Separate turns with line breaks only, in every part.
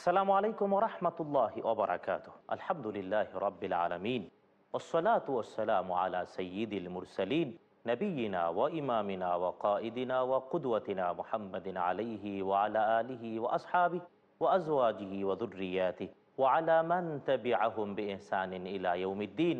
السلام عليكم ورحمة الله وبركاته الحمد لله رب العالمين والصلاة والسلام على سيد المرسلين نبينا وإمامنا وقائدنا وقدوتنا محمد عليه وعلى آله وأصحابه وأزواجه وذرياته وعلى من تبعهم بإحسان إلى يوم الدين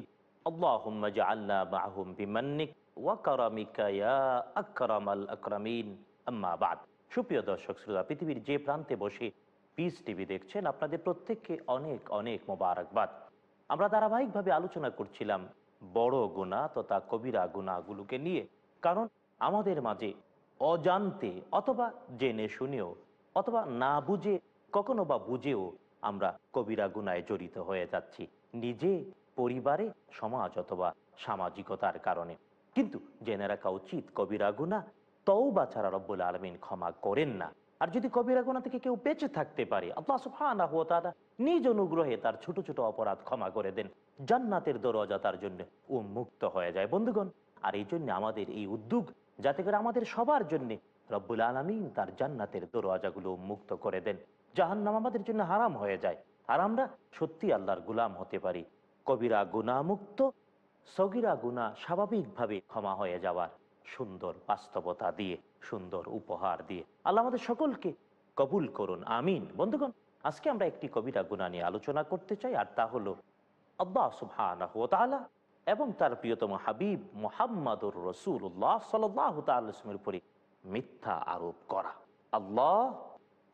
اللهم اجعلنا معهم بمنك وكرمك يا أكرم الأكرمين أما بعد সুপ্রিয় দর্শক শ্রোতা পৃথিবীর যে প্রান্তে বসে পিস টিভি দেখছেন আপনাদের প্রত্যেককে অনেক অনেক মোবারকবাদ আমরা ধারাবাহিকভাবে আলোচনা করছিলাম বড় গুণা তথা কবিরা গুণাগুলোকে নিয়ে কারণ আমাদের মাঝে অজান্তে অথবা জেনে শুনেও অথবা না বুঝে কখনো বা বুঝেও আমরা কবিরা গুণায় জড়িত হয়ে যাচ্ছি নিজে পরিবারে সমাজ অথবা সামাজিকতার কারণে কিন্তু জেনে রাখা উচিত কবিরা গুণা তও বা ছাড়া রব্বুল আলমিন ক্ষমা করেন না আর যদি কবিরা গোনা থেকে কেউ বেঁচে থাকতে পারে আল্লাহ সুফান নিজ অনুগ্রহে তার ছোট ছোট অপরাধ ক্ষমা করে দেন জান্নাতের দরজা তার জন্য উন্মুক্ত হয়ে যায় বন্ধুগণ আর এই জন্য আমাদের এই উদ্যোগ যাতে করে আমাদের সবার জন্য রব্বুল আলমিন তার জান্নাতের দরওয়াজাগুলো উন্মুক্ত করে দেন জাহান্নাম আমাদের জন্য হারাম হয়ে যায় আর আমরা সত্যি আল্লাহর গুলাম হতে পারি কবিরা গুণামুক্ত সগিরা গুণা স্বাভাবিকভাবে ক্ষমা হয়ে যাওয়ার সুন্দর বাস্তবতা দিয়ে সুন্দর উপহার দিয়ে আল্লাহ আমাদের সকলকে কবুল করুন আমিন বন্ধুগণ আজকে আমরা একটি কবিরা গুণা নিয়ে আলোচনা করতে চাই আর তা হলো আব্বা সুবহানাহু এবং তার প্রিয়তম হাবিব মোহাম্মদুর রসুল সাল্লাহ উপরে মিথ্যা আরোপ করা আল্লাহ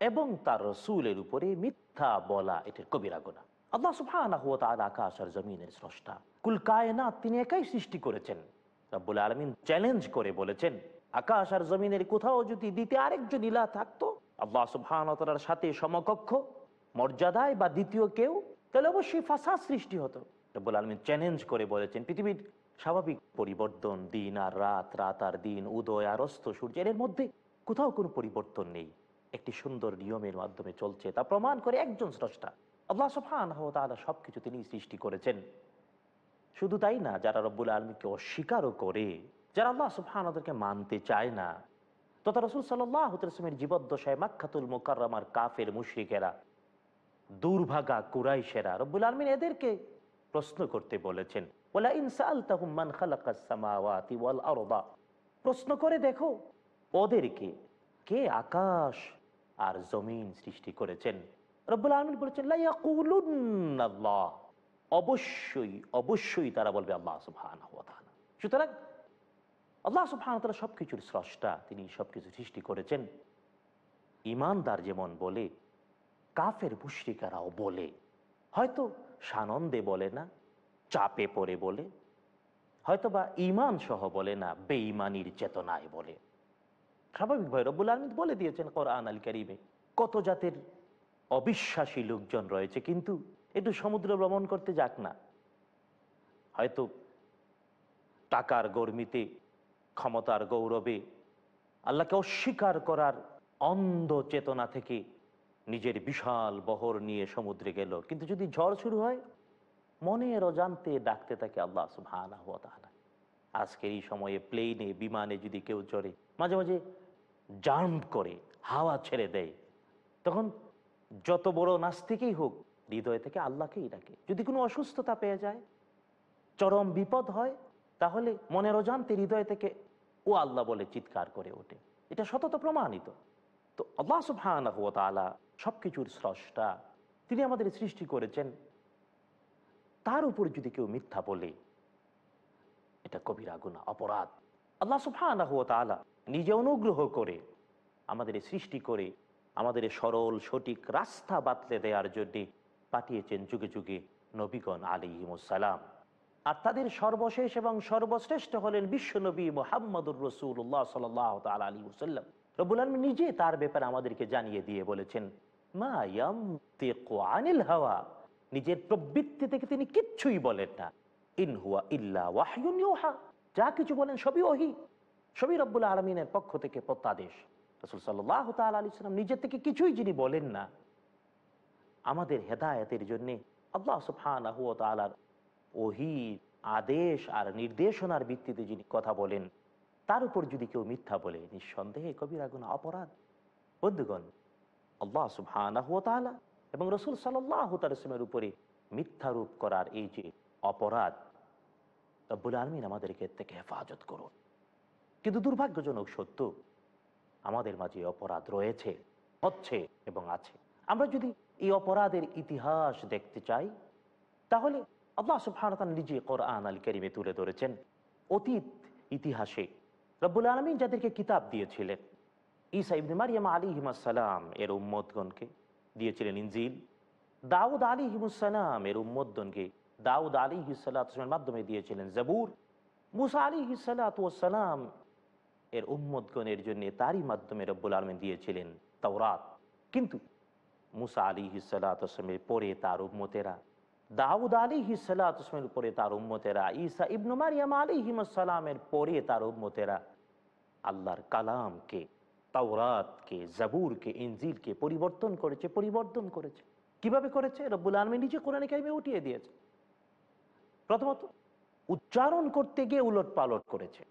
এবং তার রসুলের উপরে মিথ্যা বলা এটির কবিরা গোনা আল্লাহ সুফানা হুয়া আকাশ আর জমিনের স্রষ্টা কুল কায়না তিনি একাই সৃষ্টি করেছেন রব্বুল আলমিন চ্যালেঞ্জ করে বলেছেন আকাশ আর জমিনের কোথাও যদি দ্বিতীয় আরেকজন ইলা থাকতো আল্লাহ সুবাহতার সাথে সমকক্ষ মর্যাদায় বা দ্বিতীয় কেউ তাহলে অবশ্যই ফাঁসা সৃষ্টি হতো রব্বুল আলমিন চ্যালেঞ্জ করে বলেছেন পৃথিবীর স্বাভাবিক পরিবর্তন দিন আর রাত রাত আর দিন উদয় আর অস্ত সূর্যের এর মধ্যে কোথাও কোনো পরিবর্তন নেই একটি সুন্দর নিয়মের মাধ্যমে চলছে তা প্রমাণ করে একজন স্রষ্টা আল্লাহ সফান তালা সব কিছু তিনি সৃষ্টি করেছেন শুধু তাই না যারা রব্বুল আলমীকে অস্বীকারও করে যারা আল্লাহ সুফহানদেরকে মানতে চায় না তথা রসুল সাল্লাহ জীবদ্দশায় মাক্ষাতুল মোকার কাফের মুশ্রিকেরা দুর্ভাগা কুরাইশেরা রব্বুল আলমিন এদেরকে প্রশ্ন করতে বলেছেন প্রশ্ন করে দেখো ওদেরকে কে আকাশ আর জমিন সৃষ্টি করেছেন রব্বুল আলমিন বলেছেন অবশ্যই অবশ্যই তারা বলবে আল্লাহ সুবহানাহু সুতরাং আল্লাহ সুবাহানতালা সব কিছুর স্রষ্টা তিনি সব কিছু সৃষ্টি করেছেন ইমানদার যেমন বলে কাফের মুশ্রিকারাও বলে হয়তো সানন্দে বলে না চাপে পড়ে বলে হয়তো বা ইমান সহ বলে না বেঈমানির চেতনায় বলে ভাই রব্বুল আলমিন বলে দিয়েছেন কোরআন আল কারিমে কত জাতের অবিশ্বাসী লোকজন রয়েছে কিন্তু একটু সমুদ্র ভ্রমণ করতে যাক না হয়তো টাকার গর্মিতে ক্ষমতার গৌরবে আল্লাহকে অস্বীকার করার অন্ধ চেতনা থেকে নিজের বিশাল বহর নিয়ে সমুদ্রে গেল কিন্তু যদি ঝড় শুরু হয় মনের অজান্তে ডাকতে থাকে আল্লাহ সুহানা হওয়া আজকের এই সময়ে প্লেনে বিমানে যদি কেউ চড়ে মাঝে মাঝে জাম্প করে হাওয়া ছেড়ে দেয় তখন যত বড় নাস্তিকই হোক হৃদয় থেকে আল্লাহকেই ডাকে যদি কোনো অসুস্থতা পেয়ে যায় চরম বিপদ হয় তাহলে মনের অজান্তে হৃদয় থেকে ও আল্লাহ বলে চিৎকার করে ওঠে এটা সতত প্রমাণিত তো আল্লাহ সুফহান তালা সব কিছুর স্রষ্টা তিনি আমাদের সৃষ্টি করেছেন তার উপর যদি কেউ মিথ্যা বলে এটা কবিরা গুণা অপরাধ আল্লাহ সুফহান তালা নিজে অনুগ্রহ করে আমাদের সৃষ্টি করে আমাদের সরল সঠিক রাস্তা বাতলে দেওয়ার জন্যে পাঠিয়েছেন যুগে যুগে নবীগণ আলী হিমসালাম আর তাদের সর্বশেষ এবং সর্বশ্রেষ্ঠ হলেন বিশ্বনবী মোহাম্মদুর রসুল্লাহ সাল্লাহ তাল আলী ওসাল্লাম রবুল আলম নিজে তার ব্যাপারে আমাদেরকে জানিয়ে দিয়ে বলেছেন মা আনিল হাওয়া নিজের প্রবৃত্তি থেকে তিনি কিচ্ছুই বলেন না ইনহুয়া ইল্লা ওয়াহা যা কিছু বলেন সবই ওহি সবই রব্বুল আলমিনের পক্ষ থেকে প্রত্যাদেশ রসুল সাল্লাহ তাল আলী সাল্লাম নিজের থেকে কিছুই যিনি বলেন না আমাদের হেদায়তের জন্যে আল্লাহ সুফান আহ তালার ওহি আদেশ আর নির্দেশনার ভিত্তিতে যিনি কথা বলেন তার উপর যদি কেউ মিথ্যা বলে নিঃসন্দেহে কবিরা গুণা অপরাধ বন্ধুগণ আল্লাহ সুবহানাহু এবং রসুল সাল্লাহের উপরে মিথ্যারূপ করার এই যে অপরাধ রব্বুল আলমিন আমাদেরকে থেকে হেফাজত করুন কিন্তু দুর্ভাগ্যজনক সত্য আমাদের মাঝে অপরাধ রয়েছে হচ্ছে এবং আছে আমরা যদি এই অপরাধের ইতিহাস দেখতে চাই তাহলে আল্লাহ সুফানতান নিজে কোরআন আল কেরিমে তুলে ধরেছেন অতীত ইতিহাসে রব্বুল আলমী যাদেরকে কিতাব দিয়েছিলেন ইসা ইবনে মারিয়াম আলী হিমাসালাম এর উম্মদগণকে দিয়েছিলেন ইঞ্জিল দাউদ আলী হিমুসালাম এর উম্মদগণকে দাউদ আলী হিসালামের মাধ্যমে দিয়েছিলেন জবুর মুসা আলী হিসালাতাম এর উম্মদগণের জন্য তারই মাধ্যমে রব্বুল আলমী দিয়েছিলেন তাওরাত কিন্তু মুসা আলী হিসালামের পরে তার উম্মতেরা দাউদ আলী হিসালের উপরে তার উম্মতেরা ঈসা ইবনু মারিয়াম আলী হিমসালামের পরে তার উম্মতেরা আল্লাহর কালামকে তাওরাতকে জাবুরকে ইঞ্জিলকে পরিবর্তন করেছে পরিবর্তন করেছে কিভাবে করেছে রব্বুল আলমী নিজে কোরআনে কাইমে উঠিয়ে দিয়েছে প্রথমত উচ্চারণ করতে গিয়ে উলট পালট করেছে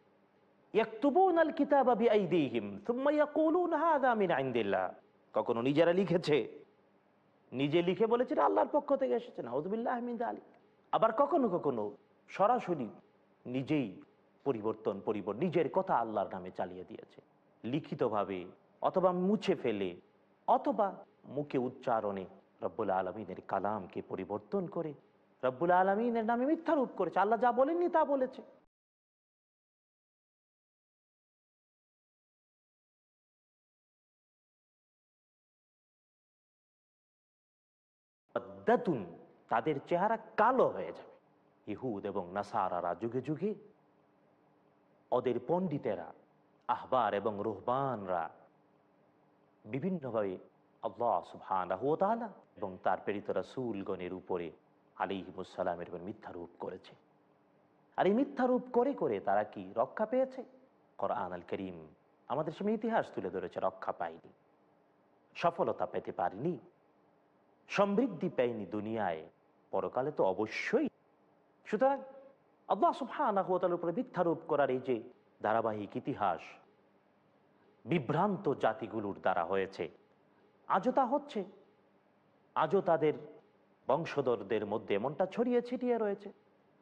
কখনো নিজেরা লিখেছে নিজে লিখে বলেছে আল্লাহর পক্ষ থেকে এসেছে নাউজবিল্লাহ আহমিদ আলী আবার কখনো কখনো সরাসরি নিজেই পরিবর্তন পরিবর্তন নিজের কথা আল্লাহর নামে চালিয়ে দিয়েছে লিখিতভাবে অথবা মুছে ফেলে অথবা মুখে উচ্চারণে রব্বুল আলমিনের কালামকে পরিবর্তন করে রব্বুল আলমিনের নামে মিথ্যারূপ করেছে আল্লাহ যা বলেননি তা বলেছে মুসাদ্দাতুন তাদের চেহারা কালো হয়ে যাবে ইহুদ এবং নাসারারা যুগে যুগে ওদের পণ্ডিতেরা আহবার এবং রোহবানরা বিভিন্নভাবে আল্লাহ সুবাহানা এবং তার প্রেরিতরা রাসুলগণের উপরে আলিহিমুসালামের উপর মিথ্যারূপ করেছে আর এই মিথ্যারূপ করে করে তারা কি রক্ষা পেয়েছে করআন আল করিম আমাদের সামনে ইতিহাস তুলে ধরেছে রক্ষা পায়নি সফলতা পেতে পারিনি সমৃদ্ধি পায়নি দুনিয়ায় পরকালে তো অবশ্যই সুতরাং আল্লাহ সুফানাহতালের উপরে মিথ্যারোপ করার এই যে ধারাবাহিক ইতিহাস বিভ্রান্ত জাতিগুলোর দ্বারা হয়েছে আজও তা হচ্ছে আজও তাদের বংশধরদের মধ্যে এমনটা ছড়িয়ে ছিটিয়ে রয়েছে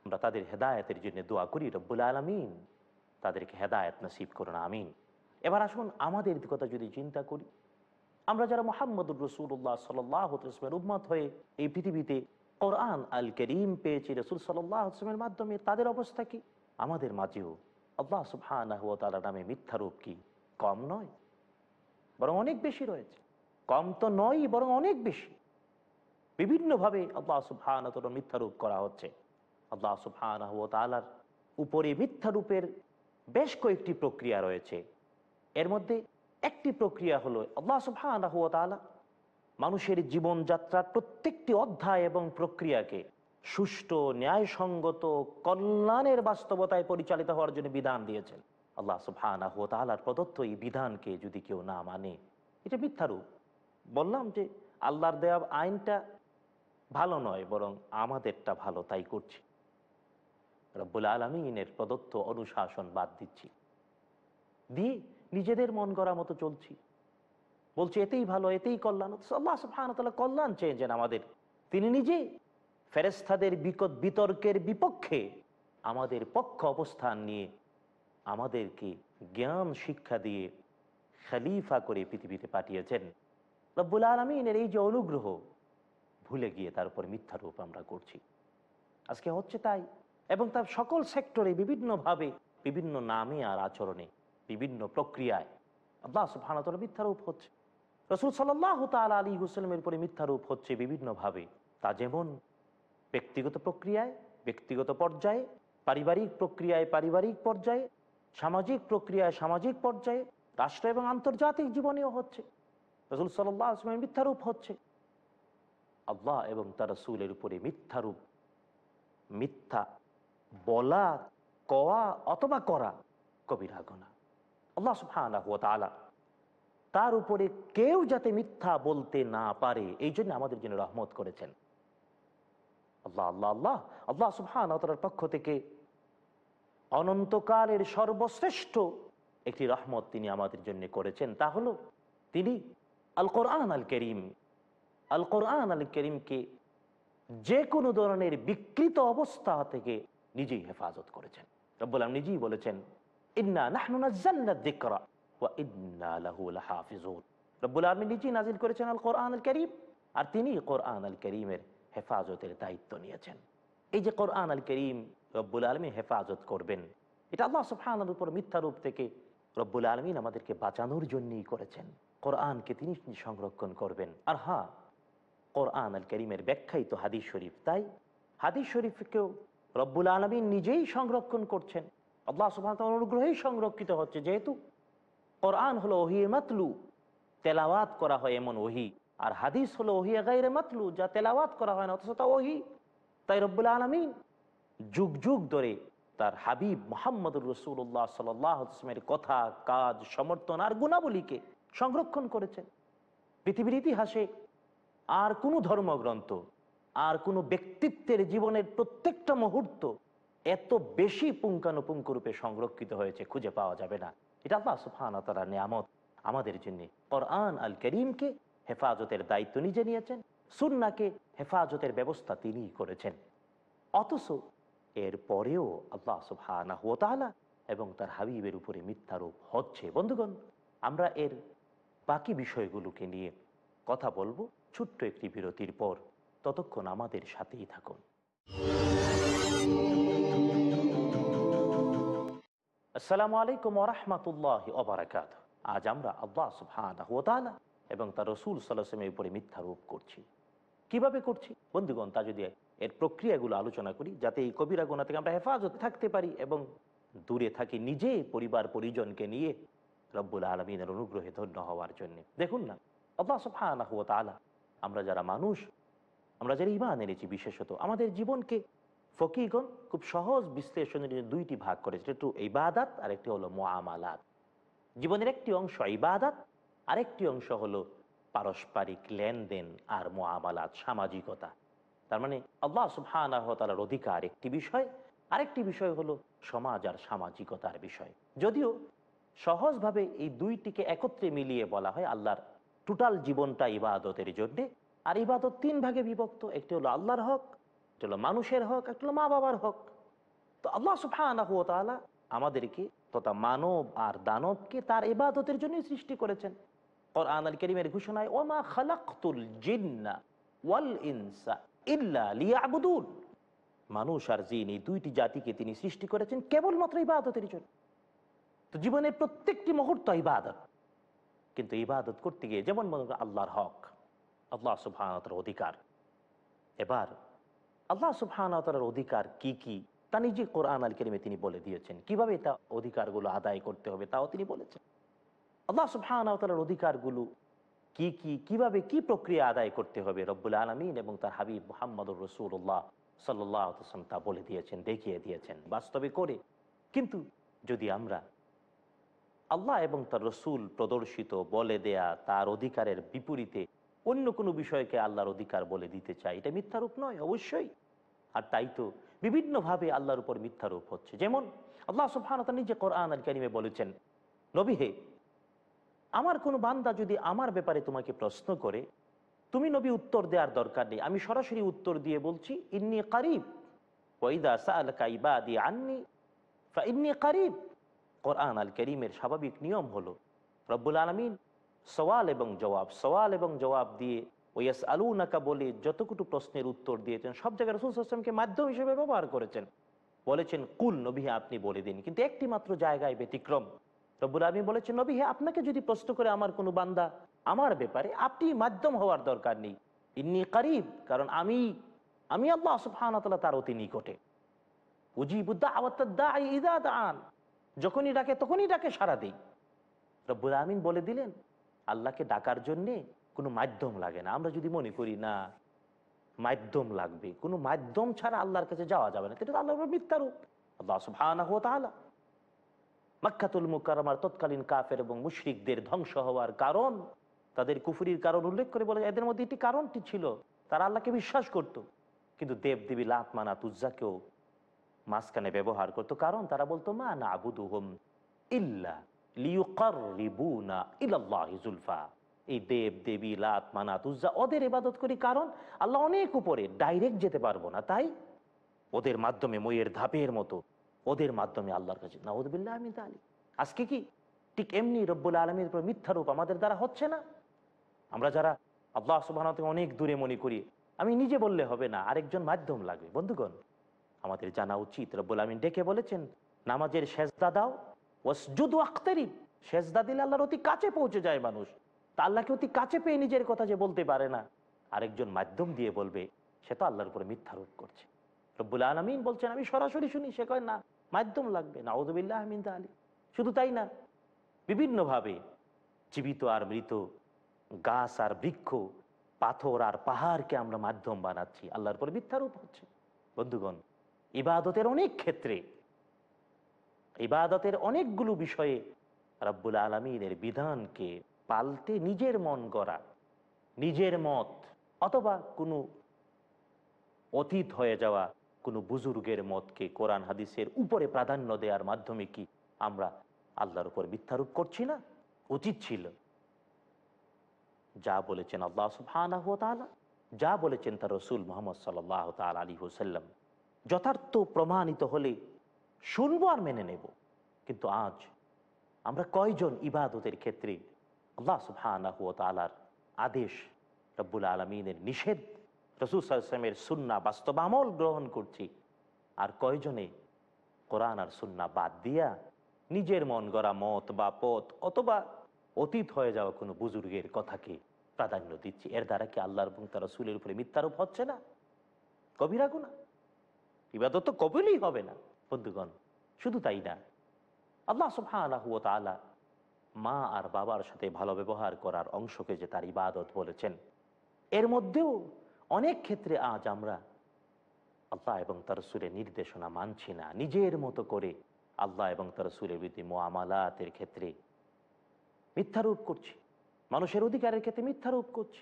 আমরা তাদের হেদায়তের জন্য দোয়া করি রব্বুল আলমিন তাদেরকে হেদায়ত নসিব করুন আমিন এবার আসুন আমাদের কথা যদি চিন্তা করি আমরা যারা মোহাম্মদুর রসুল্লাহ সাল্লাহমের উম্মত হয়ে এই পৃথিবীতে কোরআন আল করিম পেয়েছি রসুল সাল্লাহমের মাধ্যমে তাদের অবস্থা কি আমাদের মাঝেও আল্লাহ সুবহানাহ তালা নামে মিথ্যারূপ কি কম নয় বরং অনেক বেশি রয়েছে কম তো নয় বরং অনেক বেশি বিভিন্নভাবে আল্লাহ মিথ্যা মিথ্যারূপ করা হচ্ছে আল্লাহ সুবহানাহ তালার উপরে মিথ্যারূপের বেশ কয়েকটি প্রক্রিয়া রয়েছে এর মধ্যে একটি প্রক্রিয়া হলো আল্লাহ সুফানা হুয়া মানুষের জীবনযাত্রার প্রত্যেকটি অধ্যায় এবং প্রক্রিয়াকে সুষ্ঠু ন্যায়সঙ্গত কল্যাণের বাস্তবতায় পরিচালিত হওয়ার জন্য বিধান দিয়েছেন আল্লাহ সুফানা তালার প্রদত্ত এই বিধানকে যদি কেউ না মানে এটা মিথ্যারূপ বললাম যে আল্লাহর দেয়া আইনটা ভালো নয় বরং আমাদেরটা ভালো তাই করছি রব্বুল আলমিনের প্রদত্ত অনুশাসন বাদ দিচ্ছি দিয়ে নিজেদের মন করা মতো চলছি বলছি এতেই ভালো এতেই কল্যাণ আল্লাহ সুফানতাল্লাহ কল্যাণ চেয়েছেন আমাদের তিনি নিজে ফেরেস্তাদের বিকট বিতর্কের বিপক্ষে আমাদের পক্ষ অবস্থান নিয়ে আমাদেরকে জ্ঞান শিক্ষা দিয়ে খালিফা করে পৃথিবীতে পাঠিয়েছেন রব্বুল আলমিনের এই যে অনুগ্রহ ভুলে গিয়ে তার উপর মিথ্যারূপ আমরা করছি আজকে হচ্ছে তাই এবং তার সকল সেক্টরে বিভিন্নভাবে বিভিন্ন নামে আর আচরণে বিভিন্ন প্রক্রিয়ায় আল্লাহ সুফানতলা রূপ হচ্ছে রসুল সাল্লাহ তাল আলী হুসলামের উপরে রূপ হচ্ছে বিভিন্নভাবে তা যেমন ব্যক্তিগত প্রক্রিয়ায় ব্যক্তিগত পর্যায়ে পারিবারিক প্রক্রিয়ায় পারিবারিক পর্যায়ে সামাজিক প্রক্রিয়ায় সামাজিক পর্যায়ে রাষ্ট্র এবং আন্তর্জাতিক জীবনেও হচ্ছে রসুল সাল্লাহ আসলামের মিথ্যারূপ হচ্ছে আল্লাহ এবং তার রসুলের উপরে মিথ্যারূপ মিথ্যা বলা কওয়া অথবা করা কবিরা গোনা আল্লাহ সুফানা হুয়া তালা তার উপরে কেউ যাতে মিথ্যা বলতে না পারে এই জন্য আমাদের জন্য রহমত করেছেন আল্লাহ আল্লাহ আল্লাহ আল্লাহ সুফান তালার পক্ষ থেকে অনন্তকালের সর্বশ্রেষ্ঠ একটি রহমত তিনি আমাদের জন্য করেছেন তা হল তিনি আল কোরআন আল করিম আল কোরআন আল করিমকে যে কোনো ধরনের বিকৃত অবস্থা থেকে নিজেই হেফাজত করেছেন রব্বুল নিজেই বলেছেন রব্বুল হেফাজত করবেন এটা আল্লাহ সুফহানের উপর মিথ্যারূপ থেকে রব্বুল আলমিন আমাদেরকে বাঁচানোর জন্যই করেছেন কোরআনকে তিনি সংরক্ষণ করবেন আর হ্যাঁ কোরআন আল করিমের ব্যাখ্যাই তো হাদিস শরীফ তাই হাদিস শরীফকেও রব্বুল আলমিন নিজেই সংরক্ষণ করছেন আল্লাহ সুবাহ অনুগ্রহেই সংরক্ষিত হচ্ছে যেহেতু কোরআন হলো ওহি মাতলু তেলাওয়াত করা হয় এমন ওহি আর হাদিস হলো ওহি গাইরে মাতলু যা তেলাওয়াত করা হয় না অথচ তা ওহি তাই রব্বুল আলমিন যুগ যুগ ধরে তার হাবিব মোহাম্মদুর রসুল্লাহ সাল্লাহমের কথা কাজ সমর্থন আর গুণাবলীকে সংরক্ষণ করেছেন পৃথিবীর ইতিহাসে আর কোনো ধর্মগ্রন্থ আর কোনো ব্যক্তিত্বের জীবনের প্রত্যেকটা মুহূর্ত এত বেশি পুঙ্খানুপুঙ্খ রূপে সংরক্ষিত হয়েছে খুঁজে পাওয়া যাবে না এটা আল্লাহ সুফান তালা নিয়ামত আমাদের জন্য কোরআন আল করিমকে হেফাজতের দায়িত্ব নিজে নিয়েছেন সুন্নাকে হেফাজতের ব্যবস্থা তিনিই করেছেন অথচ এর পরেও আল্লাহ সুফান এবং তার হাবিবের উপরে মিথ্যারোপ হচ্ছে বন্ধুগণ আমরা এর বাকি বিষয়গুলোকে নিয়ে কথা বলবো ছোট্ট একটি বিরতির পর ততক্ষণ আমাদের সাথেই থাকুন আসসালামু আলাইকুম ওরহমতুল্লাহ ওবরাকাত আজ আমরা আল্লাহ সুফান এবং তার রসুল সাল্লামের উপরে মিথ্যারোপ করছি কিভাবে করছি বন্ধুগণ তা যদি এর প্রক্রিয়াগুলো আলোচনা করি যাতে এই কবিরা গোনা থেকে আমরা হেফাজত থাকতে পারি এবং দূরে থাকি নিজে পরিবার পরিজনকে নিয়ে রব্বুল আলমিনের অনুগ্রহে ধন্য হওয়ার জন্য দেখুন না আল্লাহ সুফান আমরা যারা মানুষ আমরা যারা ইমান এনেছি বিশেষত আমাদের জীবনকে ফকিগণ খুব সহজ বিশ্লেষণের জন্য দুইটি ভাগ করেছে একটু ইবাদাত আর একটি হলো মোয়ামালাত জীবনের একটি অংশ ইবাদাত আরেকটি অংশ হলো পারস্পরিক লেনদেন আর মোয়ামালাত সামাজিকতা তার মানে আল্লাহ সুফানাহতালার অধিকার একটি বিষয় আরেকটি বিষয় হলো সমাজ আর সামাজিকতার বিষয় যদিও সহজভাবে এই দুইটিকে একত্রে মিলিয়ে বলা হয় আল্লাহর টোটাল জীবনটা ইবাদতের জন্যে আর ইবাদত তিন ভাগে বিভক্ত একটি হলো আল্লাহর হক একটা হলো মানুষের হক একটা হলো মা বাবার হক তো আল্লাহ সুফানা হুয়ালা আমাদেরকে তথা মানব আর দানবকে তার এবাদতের জন্যই সৃষ্টি করেছেন কোরআন আল করিমের ঘোষণায় ওমা খালাকুল জিন্না ওয়াল ইনসা ইল্লা লিয়াবুদুল মানুষ আর জিন এই দুইটি জাতিকে তিনি সৃষ্টি করেছেন কেবলমাত্র ইবাদতের জন্য তো জীবনের প্রত্যেকটি মুহূর্ত ইবাদত কিন্তু ইবাদত করতে গিয়ে যেমন মনে আল্লাহর হক আল্লাহ সুবাহতার অধিকার এবার আল্লাহ সুফহানতার অধিকার কি কি তা নিজে কোরআন আল কেরিমে তিনি বলে দিয়েছেন কিভাবে তা অধিকারগুলো আদায় করতে হবে তাও তিনি বলেছেন আল্লাহ সুফহানতার অধিকারগুলো কি কি কিভাবে কি প্রক্রিয়া আদায় করতে হবে রব্বুল আলমিন এবং তার হাবিব মোহাম্মদুর রসুল্লাহ সাল্লাম তা বলে দিয়েছেন দেখিয়ে দিয়েছেন বাস্তবে করে কিন্তু যদি আমরা আল্লাহ এবং তার রসুল প্রদর্শিত বলে দেয়া তার অধিকারের বিপরীতে অন্য কোনো বিষয়কে আল্লাহর অধিকার বলে দিতে চায় এটা মিথ্যারূপ নয় অবশ্যই আর তাই তো বিভিন্নভাবে আল্লাহর উপর মিথ্যারূপ হচ্ছে যেমন আল্লাহ সুফানত নিজে কোরআন আল কারিমে বলেছেন নবী হে আমার কোনো বান্দা যদি আমার ব্যাপারে তোমাকে প্রশ্ন করে তুমি নবী উত্তর দেওয়ার দরকার নেই আমি সরাসরি উত্তর দিয়ে বলছি ইন্নি কারিব ওয়াইদা সাল কাইবা দি আননি ইন্নি কারিব কোরআন আল করিমের স্বাভাবিক নিয়ম হলো রব্বুল আলমিন সওয়াল এবং জবাব সওয়াল এবং জবাব দিয়ে ওয়াস আলু নাকা বলে যতটুকু প্রশ্নের উত্তর দিয়েছেন সব জায়গায় রসুল আসলামকে মাধ্যম হিসেবে ব্যবহার করেছেন বলেছেন কুল নবী আপনি বলে দিন কিন্তু একটি মাত্র জায়গায় ব্যতিক্রম রব্বুল আলমী বলেছেন নবী আপনাকে যদি প্রশ্ন করে আমার কোনো বান্দা আমার ব্যাপারে আপনি মাধ্যম হওয়ার দরকার নেই ইন্নি কারিব কারণ আমি আমি আল্লাহ সুফানতলা তার অতি নিকটে উজিবুদ্দা আন যখনই ডাকে তখনই ডাকে সারা দিই রব্বুল আমিন বলে দিলেন আল্লাহকে ডাকার জন্যে কোনো মাধ্যম লাগে না আমরা যদি মনে করি না মাধ্যম লাগবে কোনো মাধ্যম ছাড়া আল্লাহর কাছে যাওয়া যাবে না কিন্তু আল্লাহ মিথ্যারূপ আল্লাহ মাক্ষাতুল মুকারমার তৎকালীন কাফের এবং মুশরিকদের ধ্বংস হওয়ার কারণ তাদের কুফুরির কারণ উল্লেখ করে বলে এদের মধ্যে একটি কারণটি ছিল তারা আল্লাহকে বিশ্বাস করত। কিন্তু দেবদেবী লাত মানা তুজ্জাকেও মাঝখানে ব্যবহার করত কারণ তারা বলতো মা না আবুদ ইল্লা লিউকার রিবুনা ইল্লাহ জুলফা এই দেব দেবী লাত মানাত উজ্জা ওদের ইবাদত করি কারণ আল্লাহ অনেক উপরে ডাইরেক্ট যেতে পারবো না তাই ওদের মাধ্যমে ময়ের ধাপের মতো ওদের মাধ্যমে আল্লাহর কাছে নাউদ্দিল্লাহ আমি আলী আজকে কি ঠিক এমনি রব্বুল আলমীর উপর মিথ্যারূপ আমাদের দ্বারা হচ্ছে না আমরা যারা আল্লাহ সুবাহতে অনেক দূরে মনে করি আমি নিজে বললে হবে না আরেকজন মাধ্যম লাগবে বন্ধুগণ আমাদের জানা উচিত রব্বুল আলমিন ডেকে বলেছেন নামাজের শেষদা দাও ওয়াসজুদ আখতারিব সেজদা দিলে আল্লাহর অতি কাছে পৌঁছে যায় মানুষ তা আল্লাহকে অতি কাছে পেয়ে নিজের কথা যে বলতে পারে না আরেকজন মাধ্যম দিয়ে বলবে সে তো আল্লাহর উপরে মিথ্যারোপ করছে রব্বুল আলমিন বলছেন আমি সরাসরি শুনি সে কয় না মাধ্যম লাগবে নাউদুবিল্লাহ মিন্দা আলী শুধু তাই না বিভিন্নভাবে জীবিত আর মৃত গাছ আর বৃক্ষ পাথর আর পাহাড়কে আমরা মাধ্যম বানাচ্ছি আল্লাহর উপর মিথ্যারূপ হচ্ছে বন্ধুগণ ইবাদতের অনেক ক্ষেত্রে ইবাদতের অনেকগুলো বিষয়ে রাব্বুল আলমিনের বিধানকে পাল্টে নিজের মন গড়া নিজের মত অথবা কোনো অতীত হয়ে যাওয়া কোনো বুজুর্গের মতকে কোরআন হাদিসের উপরে প্রাধান্য দেওয়ার মাধ্যমে কি আমরা আল্লাহর উপর মিথ্যারোপ করছি না উচিত ছিল যা বলেছেন আল্লাহ সুবাহ যা বলেছেন তার রসুল মোহাম্মদ সাল্লাহ তাল আলী হুসাল্লাম যথার্থ প্রমাণিত হলে শুনবো আর মেনে নেব কিন্তু আজ আমরা কয়জন ইবাদতের ক্ষেত্রে আল্লাহ সুবহানাহু ওয়া আদেশ রব্বুল আলমিনের নিষেধ রসুল সুন্না বাস্তব আমল গ্রহণ করছি আর কয়জনে কোরআন আর সুন্না বাদ দিয়া নিজের মন গড়া মত বা পথ অথবা অতীত হয়ে যাওয়া কোনো বুজুর্গের কথাকে প্রাধান্য দিচ্ছি এর দ্বারা কি আল্লাহর এবং তার রসুলের উপরে মিথ্যারোপ হচ্ছে না কবিরা ইবাদত তো কবিলই হবে না বন্ধুগণ শুধু তাই না আল্লাহ সুফা তালা মা আর বাবার সাথে ভালো ব্যবহার করার অংশকে যে তার ইবাদত বলেছেন এর মধ্যেও অনেক ক্ষেত্রে আজ আমরা আল্লাহ এবং তার সুরে নির্দেশনা মানছি না নিজের মতো করে আল্লাহ এবং তার সুরে বিধি মোয়ামালাতের ক্ষেত্রে মিথ্যারূপ করছি মানুষের অধিকারের ক্ষেত্রে মিথ্যারূপ করছি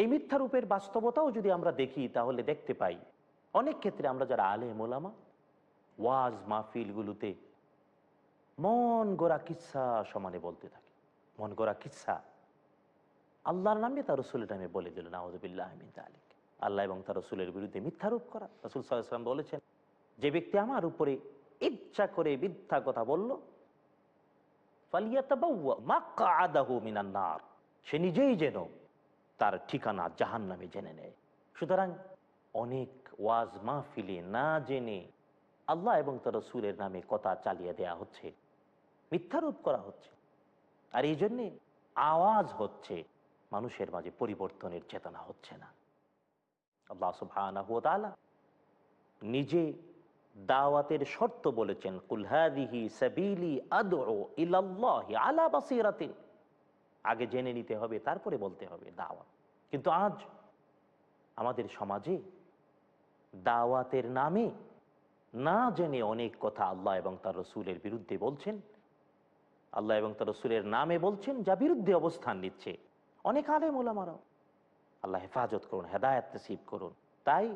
এই মিথ্যারূপের বাস্তবতাও যদি আমরা দেখি তাহলে দেখতে পাই অনেক ক্ষেত্রে আমরা যারা আলে মোলামা ওয়াজ মাহফিলগুলোতে মন গোড়া কিচ্ছা সমানে বলতে থাকে মন গোড়া কিচ্ছা আল্লাহর নামে তার রসুলের নামে বলে দিল নাউজবিল্লাহ আহমিন আল্লাহ এবং তার রসুলের বিরুদ্ধে মিথ্যারোপ করা রসুল সাল্লাম বলেছেন যে ব্যক্তি আমার উপরে ইচ্ছা করে মিথ্যা কথা বলল মিনান্নার সে নিজেই যেন তার ঠিকানা জাহান নামে জেনে নেয় সুতরাং অনেক ওয়াজ মাহফিলে না জেনে আল্লাহ এবং তার রসুলের নামে কথা চালিয়ে দেয়া হচ্ছে মিথ্যারোপ করা হচ্ছে আর এই জন্যে আওয়াজ হচ্ছে মানুষের মাঝে পরিবর্তনের চেতনা হচ্ছে না আল্লাহ সুবাহ নিজে দাওয়াতের শর্ত বলেছেন কুলহাদিহি আলা আগে জেনে নিতে হবে তারপরে বলতে হবে দাওয়াত কিন্তু আজ আমাদের সমাজে দাওয়াতের নামে না জেনে অনেক কথা আল্লাহ এবং তার রসুলের বিরুদ্ধে বলছেন আল্লাহ এবং তার রসুলের নামে বলছেন যা বিরুদ্ধে অবস্থান নিচ্ছে অনেক আলেম ওলামারাও আল্লাহ হেফাজত করুন হেদায়ত নসিব করুন তাই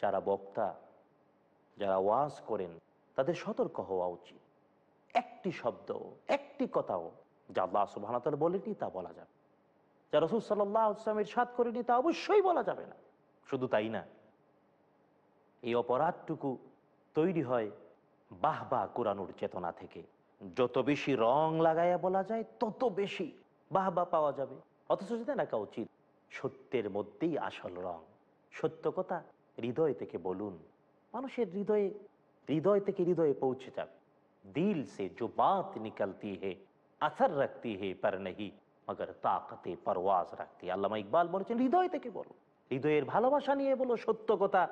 যারা বক্তা যারা ওয়াজ করেন তাদের সতর্ক হওয়া উচিত একটি শব্দ একটি কথাও যা আল্লাহ সুবাহ বলেনি তা বলা যাবে যা রসুল সাল্লাহ ইসলামের সাত করেনি তা অবশ্যই বলা যাবে না শুধু তাই না এই অপরাধটুকু তৈরি হয় বাহবা কোরআনুর চেতনা থেকে যত বেশি রং লাগাইয়া বলা যায় তত বেশি বাহবা পাওয়া যাবে অথচ যেটা রাখা উচিত সত্যের মধ্যেই আসল রং সত্য কথা হৃদয় থেকে বলুন মানুষের হৃদয়ে হৃদয় থেকে হৃদয়ে পৌঁছে যাবে দিল সে জো বাত নিকালতি হে আসার রাখতি হে পার নেহি মগর তাকতে পরওয়াজ রাখতি আল্লামা ইকবাল বলেছেন হৃদয় থেকে বলো হৃদয়ের ভালোবাসা নিয়ে বলো সত্য কথা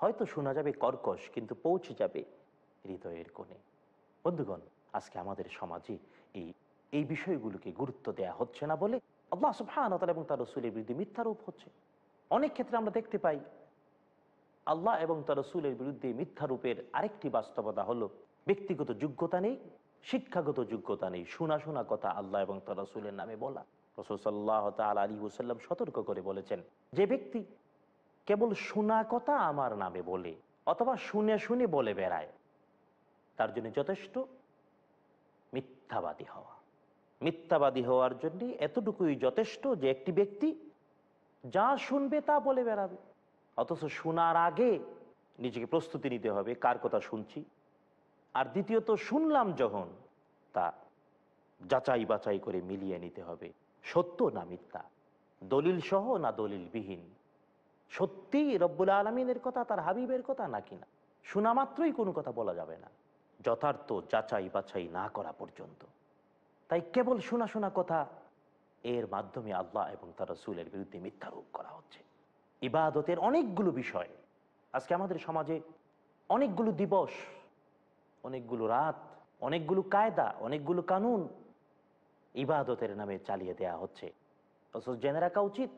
হয়তো শোনা যাবে কর্কশ কিন্তু পৌঁছে যাবে হৃদয়ের কোণে বন্ধুগণ আজকে আমাদের সমাজে এই এই বিষয়গুলোকে গুরুত্ব দেয়া হচ্ছে না বলে আল্লাহ এবং তার রসুলের বিরুদ্ধে মিথ্যারোপ হচ্ছে অনেক ক্ষেত্রে আমরা দেখতে পাই আল্লাহ এবং তার রসুলের বিরুদ্ধে মিথ্যারূপের আরেকটি বাস্তবতা হলো ব্যক্তিগত যোগ্যতা নেই শিক্ষাগত যোগ্যতা নেই শোনা শোনা কথা আল্লাহ এবং তার রসুলের নামে বলা রসুল সাল্লাহ তাল আলী হুসাল্লাম সতর্ক করে বলেছেন যে ব্যক্তি কেবল শোনা কথা আমার নামে বলে অথবা শুনে শুনে বলে বেড়ায় তার জন্য যথেষ্ট মিথ্যাবাদী হওয়া মিথ্যাবাদী হওয়ার জন্য এতটুকুই যথেষ্ট যে একটি ব্যক্তি যা শুনবে তা বলে বেড়াবে অথচ শোনার আগে নিজেকে প্রস্তুতি নিতে হবে কার কথা শুনছি আর দ্বিতীয়ত শুনলাম যখন তা যাচাই বাছাই করে মিলিয়ে নিতে হবে সত্য না মিথ্যা দলিল সহ না দলিলবিহীন সত্যি রব্বুল আলমিনের কথা তার হাবিবের কথা নাকি না শোনা মাত্রই কোনো কথা বলা যাবে না যথার্থ যাচাই বাছাই না করা পর্যন্ত তাই কেবল শোনা শোনা কথা এর মাধ্যমে আল্লাহ এবং তার রসুলের বিরুদ্ধে মিথ্যারোপ করা হচ্ছে ইবাদতের অনেকগুলো বিষয় আজকে আমাদের সমাজে অনেকগুলো দিবস অনেকগুলো রাত অনেকগুলো কায়দা অনেকগুলো কানুন ইবাদতের নামে চালিয়ে দেয়া হচ্ছে অথচ জেনে রাখা উচিত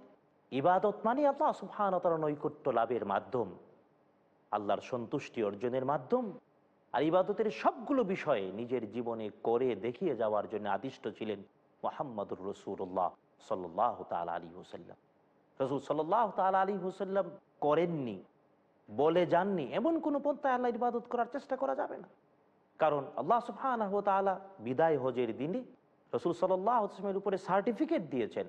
ইবাদত মানে আল্লাহ সুফানতার নৈকট্য লাভের মাধ্যম আল্লাহর সন্তুষ্টি অর্জনের মাধ্যম আর ইবাদতের সবগুলো বিষয়ে নিজের জীবনে করে দেখিয়ে যাওয়ার জন্য আদিষ্ট ছিলেন মোহাম্মদুর রসুল্লাহ সাল্লাহ তাল আলী হুসাল্লাম রসুল সাল্লাহ তাল আলী হুসাল্লাম করেননি বলে যাননি এমন কোনো পন্থায় আল্লাহ ইবাদত করার চেষ্টা করা যাবে না কারণ আল্লাহ সুফান বিদায় হজের দিনে রসুল সাল্লাহ উপরে সার্টিফিকেট দিয়েছেন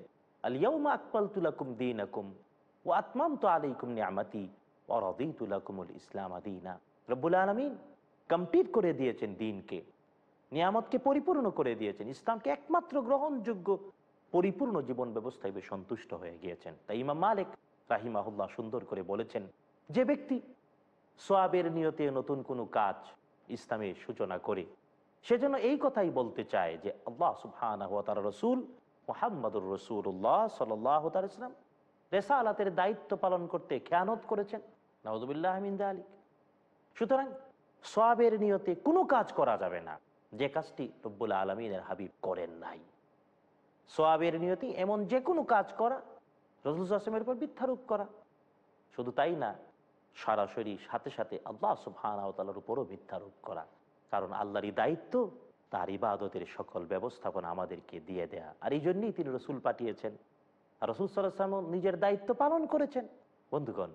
আলিয়াউমা তুলাকুম দিন আকুম ও আত্মাম তো আলাইকুম নিয়ামাতি অরদি তুলাকুমুল ইসলাম আদিনা রব্বুল আলমিন কমপ্লিট করে দিয়েছেন দিনকে নিয়ামতকে পরিপূর্ণ করে দিয়েছেন ইসলামকে একমাত্র গ্রহণযোগ্য পরিপূর্ণ জীবন ব্যবস্থায় সন্তুষ্ট হয়ে গিয়েছেন তাই ইমাম মালিক রাহিমাহুল্লাহ সুন্দর করে বলেছেন যে ব্যক্তি সোয়াবের নিয়তে নতুন কোনো কাজ ইসলামের সূচনা করে সেজন্য এই কথাই বলতে চায় যে আল্লাহ সুবহান রসুল মোহাম্মদুর রসুল্লাহ সাল্লাহ তালাম রেসা আলাতের দায়িত্ব পালন করতে খেয়ানত করেছেন নওয়াজুবিল্লাহ মিন্দা আলী সুতরাং সবের নিয়তে কোনো কাজ করা যাবে না যে কাজটি রব্বুল আলমিনের হাবিব করেন নাই সোয়াবের নিয়তি এমন যে কোনো কাজ করা আসমের উপর মিথ্যারোপ করা শুধু তাই না সরাসরি সাথে সাথে আল্লাহ সুবাহ উপরও মিথ্যারোপ করা কারণ আল্লাহরই দায়িত্ব তার ইবাদতের সকল ব্যবস্থাপনা আমাদেরকে দিয়ে দেয়া আর এই জন্যই তিনি রসুল পাঠিয়েছেন রসুল সাল্লাম নিজের দায়িত্ব পালন করেছেন বন্ধুগণ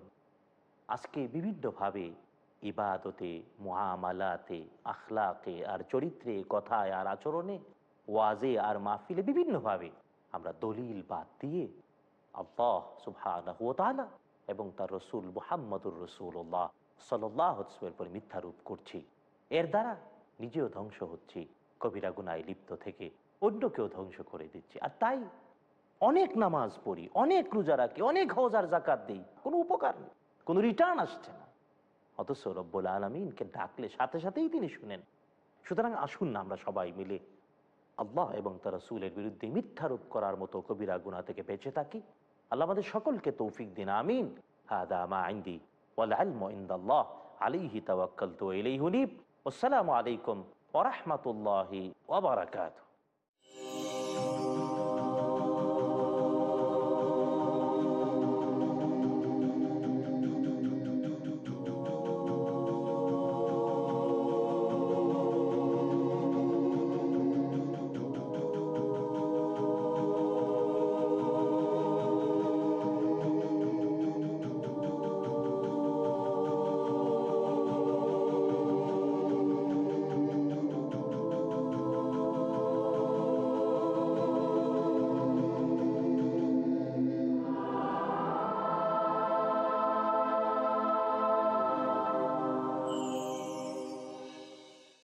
আজকে বিভিন্নভাবে ইবাদতে মহামালাতে আখলাকে আর চরিত্রে কথায় আর আচরণে ওয়াজে আর মাহফিলে বিভিন্নভাবে আমরা দলিল বাদ দিয়ে আল্লাহ সুবাহ এবং তার রসুল মোহাম্মদুর রসুল্লাহ সাল্লাহ হসমের পর মিথ্যারূপ করছি এর দ্বারা নিজেও ধ্বংস হচ্ছি কবিরা গুনায় লিপ্ত থেকে অন্য কেউ ধ্বংস করে দিচ্ছে আর তাই অনেক নামাজ পড়ি অনেক রোজা রাখি অনেক হজার জাকাত দিই কোনো উপকার নেই কোনো রিটার্ন আসছে না অথচ রব্বুল আলমিনকে ডাকলে সাথে সাথেই তিনি শুনেন সুতরাং আসুন না আমরা সবাই মিলে আল্লাহ এবং তারা সুলের বিরুদ্ধে মিথ্যারোপ করার মতো কবিরা গুণা থেকে বেঁচে থাকি আল্লাহ আমাদের সকলকে তৌফিক দিন আমিন আলিহি মা আইন্দি ওয়াল আলম আসসালামু আলাইকুম ورحمة الله وبركاته